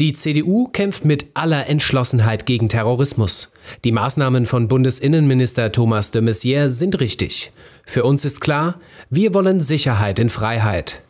Die CDU kämpft mit aller Entschlossenheit gegen Terrorismus. Die Maßnahmen von Bundesinnenminister Thomas de Maizière sind richtig. Für uns ist klar, wir wollen Sicherheit in Freiheit.